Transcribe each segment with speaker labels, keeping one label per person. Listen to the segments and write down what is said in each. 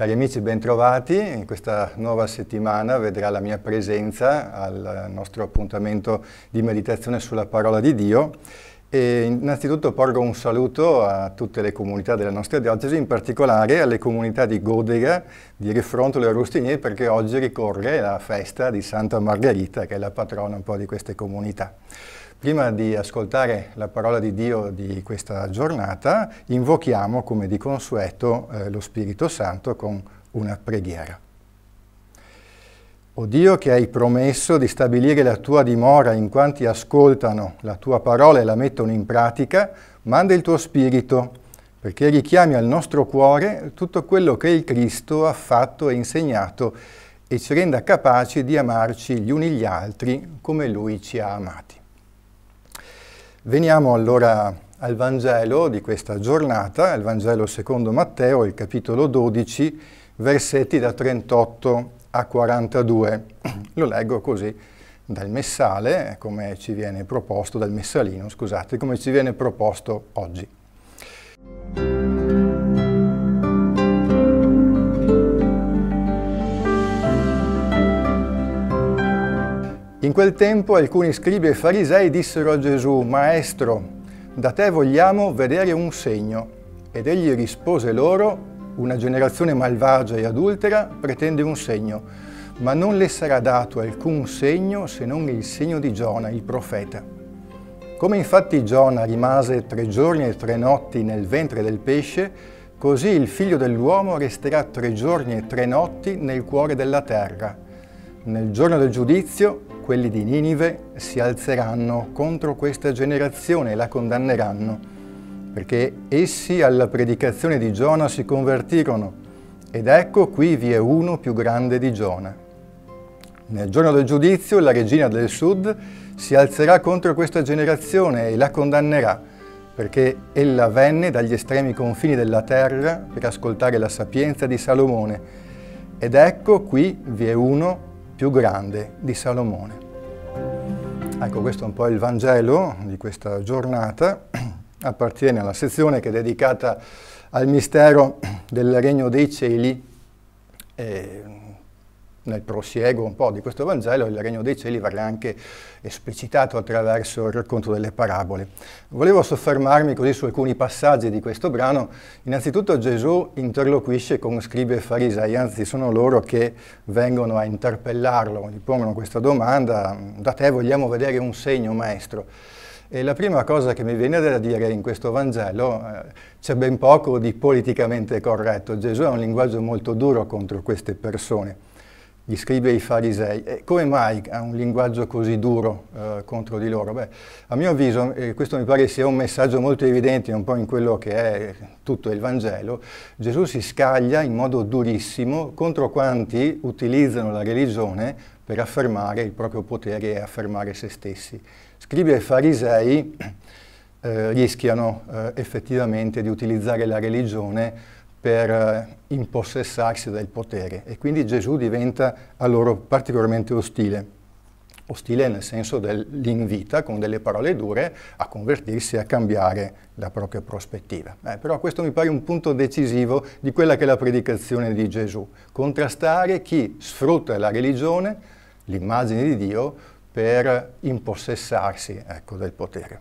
Speaker 1: Cari amici, bentrovati. In questa nuova settimana vedrà la mia presenza al nostro appuntamento di meditazione sulla parola di Dio. E innanzitutto porgo un saluto a tutte le comunità della nostra diocesi, in particolare alle comunità di Godega, di Rifrontolo e Arustinier, perché oggi ricorre la festa di Santa Margherita, che è la patrona un po' di queste comunità. Prima di ascoltare la parola di Dio di questa giornata, invochiamo come di consueto eh, lo Spirito Santo con una preghiera. O Dio che hai promesso di stabilire la tua dimora in quanti ascoltano la tua parola e la mettono in pratica, manda il tuo Spirito perché richiami al nostro cuore tutto quello che il Cristo ha fatto e insegnato e ci renda capaci di amarci gli uni gli altri come Lui ci ha amati. Veniamo allora al Vangelo di questa giornata, al Vangelo secondo Matteo, il capitolo 12, versetti da 38 a 42. Lo leggo così dal messale, come ci viene proposto, dal messalino, scusate, come ci viene proposto oggi. In quel tempo alcuni scribi e farisei dissero a Gesù, Maestro, da te vogliamo vedere un segno. Ed egli rispose loro, una generazione malvagia e adultera pretende un segno, ma non le sarà dato alcun segno se non il segno di Giona, il profeta. Come infatti Giona rimase tre giorni e tre notti nel ventre del pesce, così il figlio dell'uomo resterà tre giorni e tre notti nel cuore della terra. Nel giorno del giudizio quelli di Ninive si alzeranno contro questa generazione e la condanneranno, perché essi alla predicazione di Giona si convertirono, ed ecco qui vi è uno più grande di Giona. Nel giorno del giudizio la regina del sud si alzerà contro questa generazione e la condannerà, perché ella venne dagli estremi confini della terra per ascoltare la sapienza di Salomone. Ed ecco qui vi è uno più grande di Salomone. Ecco, questo è un po' il Vangelo di questa giornata, appartiene alla sezione che è dedicata al mistero del regno dei cieli, eh, nel prosieguo un po' di questo Vangelo, il regno dei cieli verrà anche esplicitato attraverso il racconto delle parabole. Volevo soffermarmi così su alcuni passaggi di questo brano. Innanzitutto Gesù interloquisce con scribi e farisei, anzi sono loro che vengono a interpellarlo, gli pongono questa domanda, da te vogliamo vedere un segno maestro. E la prima cosa che mi viene da dire in questo Vangelo eh, c'è ben poco di politicamente corretto. Gesù ha un linguaggio molto duro contro queste persone gli scribi e i farisei. E come mai ha un linguaggio così duro eh, contro di loro? Beh, a mio avviso, e eh, questo mi pare sia un messaggio molto evidente un po' in quello che è tutto il Vangelo, Gesù si scaglia in modo durissimo contro quanti utilizzano la religione per affermare il proprio potere e affermare se stessi. Scrivi e farisei eh, rischiano eh, effettivamente di utilizzare la religione per eh, impossessarsi del potere e quindi Gesù diventa a loro particolarmente ostile ostile nel senso dell'invita con delle parole dure a convertirsi e a cambiare la propria prospettiva. Eh, però questo mi pare un punto decisivo di quella che è la predicazione di Gesù, contrastare chi sfrutta la religione, l'immagine di Dio, per impossessarsi ecco, del potere.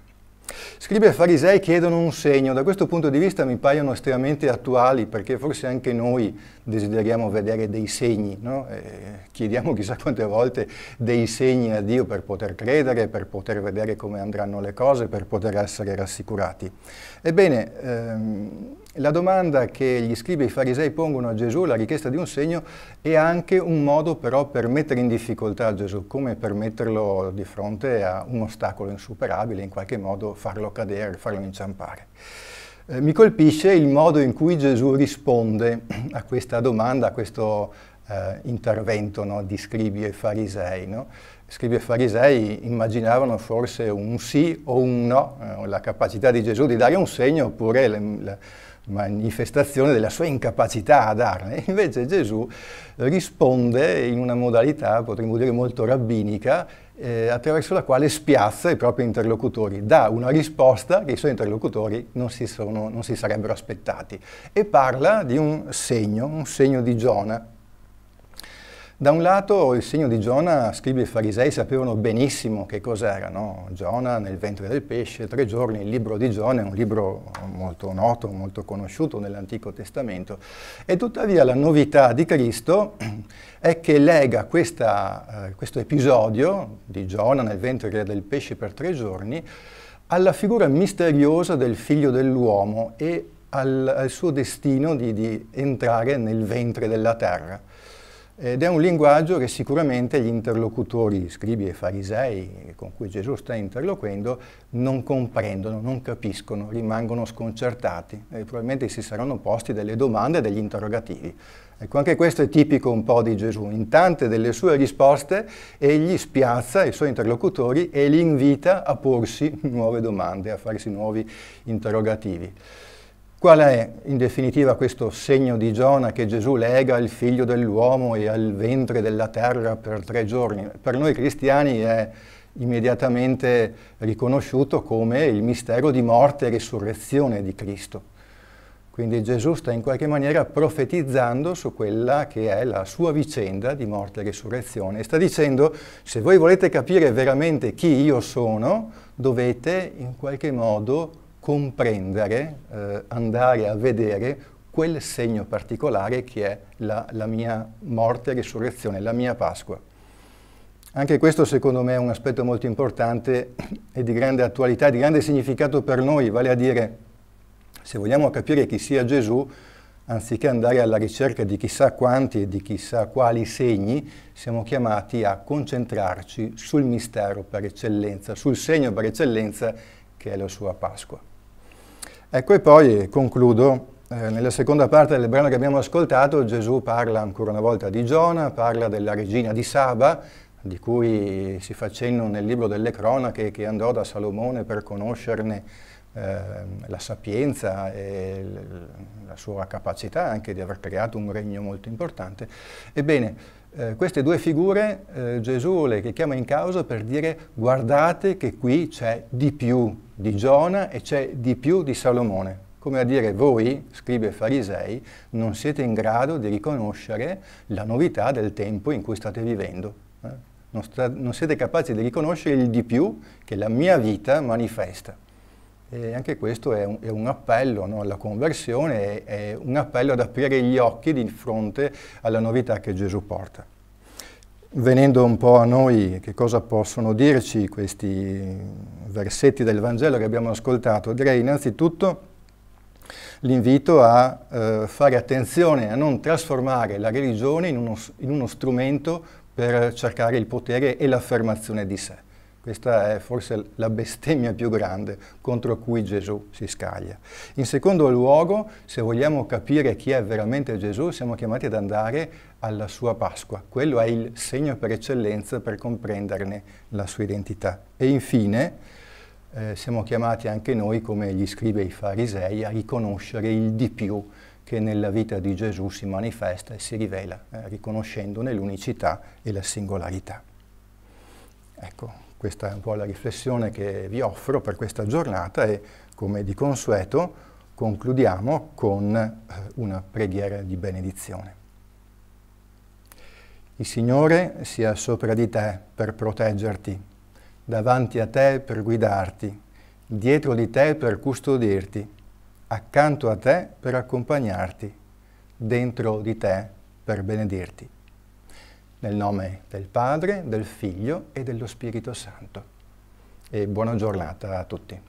Speaker 1: Scribe e farisei chiedono un segno, da questo punto di vista mi paiono estremamente attuali perché forse anche noi desideriamo vedere dei segni, no? Eh, chiediamo chissà quante volte dei segni a Dio per poter credere, per poter vedere come andranno le cose, per poter essere rassicurati. Ebbene, ehm, la domanda che gli scrivi e i farisei pongono a Gesù, la richiesta di un segno, è anche un modo però per mettere in difficoltà Gesù, come per metterlo di fronte a un ostacolo insuperabile, in qualche modo farlo cadere, farlo inciampare. Eh, mi colpisce il modo in cui Gesù risponde a questa domanda, a questo eh, intervento no, di scribi e farisei. No? Scribi e farisei immaginavano forse un sì o un no, eh, la capacità di Gesù di dare un segno oppure la, la manifestazione della sua incapacità a darne. Invece Gesù risponde in una modalità, potremmo dire, molto rabbinica, eh, attraverso la quale spiazza i propri interlocutori, dà una risposta che i suoi interlocutori non si, sono, non si sarebbero aspettati e parla di un segno, un segno di Giona. Da un lato il segno di Giona, scrivi i farisei, sapevano benissimo che cos'era, no? Giona nel ventre del pesce, tre giorni, il libro di Giona è un libro molto noto, molto conosciuto nell'Antico Testamento e tuttavia la novità di Cristo è che lega questa, eh, questo episodio di Giona nel ventre del pesce per tre giorni alla figura misteriosa del figlio dell'uomo e al, al, suo destino di, di, entrare nel ventre della terra. Ed è un linguaggio che sicuramente gli interlocutori, scribi e farisei con cui Gesù sta interloquendo, non comprendono, non capiscono, rimangono sconcertati e probabilmente si saranno posti delle domande e degli interrogativi. Ecco, anche questo è tipico un po' di Gesù. In tante delle sue risposte egli spiazza i suoi interlocutori e li invita a porsi nuove domande, a farsi nuovi interrogativi. Qual è in definitiva questo segno di Giona che Gesù lega al figlio dell'uomo e al ventre della terra per tre giorni? Per noi cristiani è immediatamente riconosciuto come il mistero di morte e risurrezione di Cristo. Quindi Gesù sta in qualche maniera profetizzando su quella che è la sua vicenda di morte e risurrezione. sta dicendo, se voi volete capire veramente chi io sono, dovete in qualche modo comprendere, eh, andare a vedere quel segno particolare che è la, la mia morte e risurrezione, la mia Pasqua. Anche questo secondo me è un aspetto molto importante e di grande attualità, di grande significato per noi, vale a dire se vogliamo capire chi sia Gesù, anziché andare alla ricerca di chissà quanti e di chissà quali segni, siamo chiamati a concentrarci sul mistero per eccellenza, sul segno per eccellenza che è la sua Pasqua. Ecco e poi eh, concludo, eh, nella seconda parte del brano che abbiamo ascoltato Gesù parla ancora una volta di Giona, parla della regina di Saba, di cui si fa cenno nel libro delle cronache che andò da Salomone per conoscerne Ehm, la sapienza e la sua capacità anche di aver creato un regno molto importante. Ebbene, eh, queste due figure eh, Gesù le chiama in causa per dire guardate che qui c'è di più di Giona e c'è di più di Salomone. Come a dire voi, scrive Farisei, non siete in grado di riconoscere la novità del tempo in cui state vivendo. Eh? Non, sta, non siete capaci di riconoscere il di più che la mia vita manifesta. E anche questo è un, è un appello no? alla conversione, è, è un appello ad aprire gli occhi di fronte alla novità che Gesù porta. Venendo un po' a noi, che cosa possono dirci questi versetti del Vangelo che abbiamo ascoltato? Direi innanzitutto l'invito a eh, fare attenzione a non trasformare la religione in uno, in uno strumento per cercare il potere e l'affermazione di sé questa è forse la bestemmia più grande contro cui Gesù si scaglia. In secondo luogo, se vogliamo capire chi è veramente Gesù, siamo chiamati ad andare alla sua Pasqua. Quello è il segno per eccellenza per comprenderne la sua identità. E infine, eh, siamo chiamati anche noi, come gli scrive i farisei, a riconoscere il di più che nella vita di Gesù si manifesta e si rivela, eh, riconoscendone l'unicità e la singolarità. Ecco. Questa è un po' la riflessione che vi offro per questa giornata e come di consueto concludiamo con eh, una preghiera di benedizione. Il Signore sia sopra di te per proteggerti, davanti a te per guidarti, dietro di te per custodirti, accanto a te per accompagnarti, dentro di te per benedirti. Nel nome del Padre, del Figlio e dello Spirito Santo. E buona giornata a tutti.